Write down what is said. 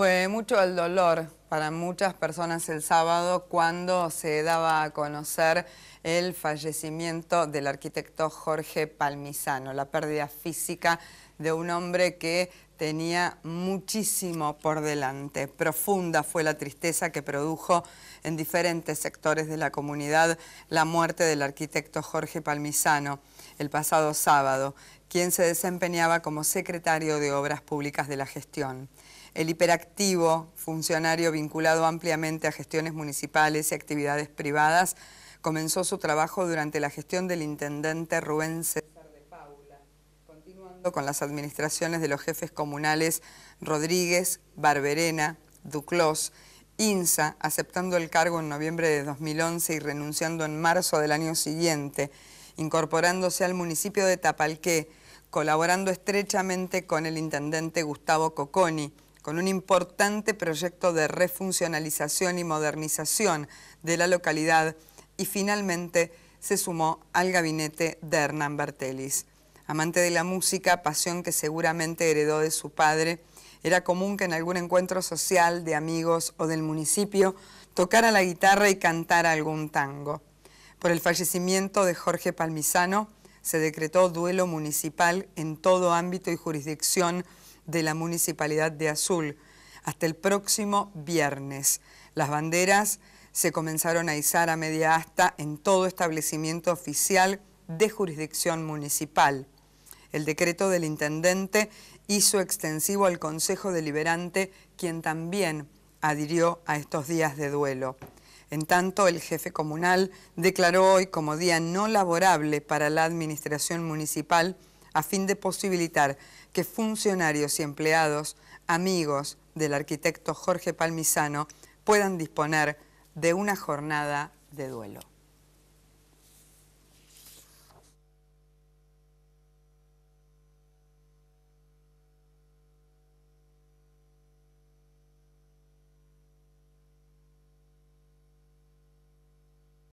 Fue mucho el dolor para muchas personas el sábado cuando se daba a conocer el fallecimiento del arquitecto Jorge Palmisano, la pérdida física de un hombre que tenía muchísimo por delante. Profunda fue la tristeza que produjo en diferentes sectores de la comunidad la muerte del arquitecto Jorge Palmisano el pasado sábado, quien se desempeñaba como secretario de Obras Públicas de la Gestión. El hiperactivo, funcionario vinculado ampliamente a gestiones municipales y actividades privadas, comenzó su trabajo durante la gestión del intendente Rubén con las administraciones de los jefes comunales Rodríguez, Barberena, Duclos, INSA, aceptando el cargo en noviembre de 2011 y renunciando en marzo del año siguiente, incorporándose al municipio de Tapalqué, colaborando estrechamente con el intendente Gustavo Coconi, con un importante proyecto de refuncionalización y modernización de la localidad y finalmente se sumó al gabinete de Hernán Bartelis. Amante de la música, pasión que seguramente heredó de su padre, era común que en algún encuentro social de amigos o del municipio tocara la guitarra y cantara algún tango. Por el fallecimiento de Jorge Palmisano, se decretó duelo municipal en todo ámbito y jurisdicción de la Municipalidad de Azul. Hasta el próximo viernes. Las banderas se comenzaron a izar a media asta en todo establecimiento oficial de jurisdicción municipal. El decreto del intendente hizo extensivo al Consejo Deliberante, quien también adhirió a estos días de duelo. En tanto, el jefe comunal declaró hoy como día no laborable para la administración municipal a fin de posibilitar que funcionarios y empleados, amigos del arquitecto Jorge Palmisano, puedan disponer de una jornada de duelo.